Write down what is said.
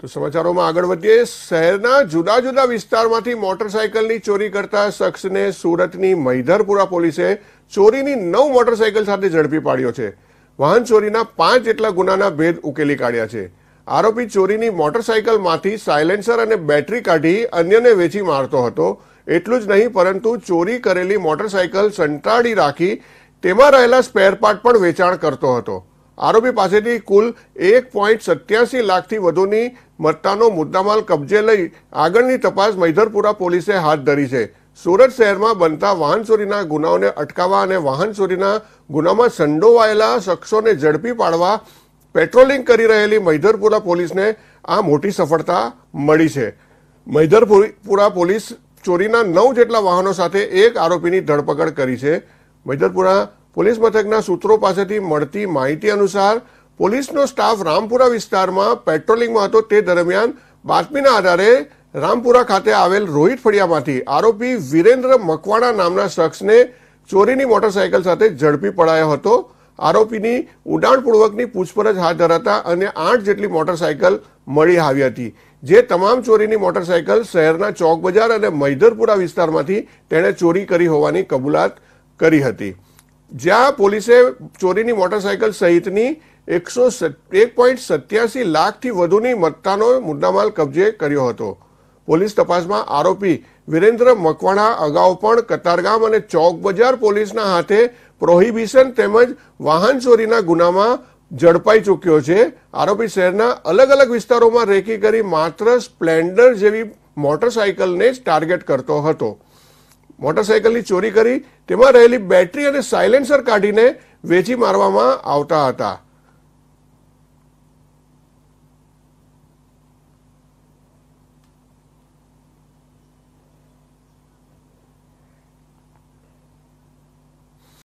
તો સમાચારોમાં આગળ વધીએ શહેરના જુદા જુદા વિસ્તારમાંથી મોટરસાયકલની ચોરી કરતા શખ્સને સુરતની મૈધરપુરા પોલીસે ચોરીની નવ મોટરસાયકલ સાથે ઝડપી પાડ્યો છે વાહન ચોરીના પાંચ જેટલા ગુનાના ભેદ ઉકેલી કાઢ્યા છે આરોપી ચોરીની મોટરસાયકલમાંથી સાયલેન્સર અને બેટરી કાઢી અન્યને વેચી મારતો હતો એટલું જ નહીં પરંતુ ચોરી કરેલી મોટરસાયકલ સંતાડી રાખી તેમાં રહેલા સ્પેરપાર્ટ પણ વેચાણ કરતો હતો આરોપી પાસેથી કુલ એક પોઈન્ટ સત્યાસી લાખથી વધુની મત્તાનો મુદ્દામાલ કબજે લઈ આગળની તપાસ મૈધરપુરા પોલીસે હાથ ધરી છે સુરત શહેરમાં બનતા વાહન ચોરીના ગુનાઓને અટકાવવા અને વાહન ચોરીના ગુનામાં સંડોવાયેલા શખ્સોને ઝડપી પાડવા પેટ્રોલિંગ કરી રહેલી મૈધરપુરા પોલીસને આ મોટી સફળતા મળી છે મૈધરપુરા પોલીસ ચોરીના નવ જેટલા વાહનો સાથે એક આરોપીની ધરપકડ કરી છે મૈધરપુરા પોલીસ મથકના સૂત્રો પાસેથી મળતી માહિતી અનુસાર પોલીસનો સ્ટાફ રામપુરા વિસ્તારમાં પેટ્રોલિંગમાં હતો તે દરમિયાન બાતમીના આધારે રામપુરા ખાતે આવેલ રોહિત ફળિયામાંથી આરોપી વિરેન્દ્ર મકવાણા નામના શખ્સને ચોરીની મોટરસાયકલ સાથે ઝડપી પડાયો હતો આરોપીની ઉડાણપૂર્વકની પૂછપરછ હાથ ધરાતા અને આઠ જેટલી મોટરસાયકલ મળી આવી હતી જે તમામ ચોરીની મોટરસાયકલ શહેરના ચોક બજાર અને મૈધરપુરા વિસ્તારમાંથી તેણે ચોરી કરી હોવાની કબૂલાત કરી હતી જ્યાં પોલીસે ચોરીની મોટરસાયકલ સહિતની એકસો એક પોઈન્ટ સત્યાસી લાખથી વધુની મત્તાનો મુદ્દામાલ કબજે કર્યો હતો પોલીસ તપાસમાં આરોપી વિરેન્દ્ર મકવાણા અગાઉ પણ કતારગામ અને ચોક બજાર પોલીસના હાથે પ્રોહિબિશન તેમજ વાહન ચોરીના ગુનામાં ઝડપાઈ ચૂક્યો છે આરોપી શહેરના અલગ અલગ વિસ્તારોમાં રેકી કરી માત્ર સ્પ્લેન્ડર જેવી મોટરસાયકલને જ ટાર્ગેટ કરતો હતો મોટરસાયકલની ચોરી કરી તેમાં રહેલી બેટરી અને સાયલેન્સર કાઢીને વેચી મારવામાં આવતા હતા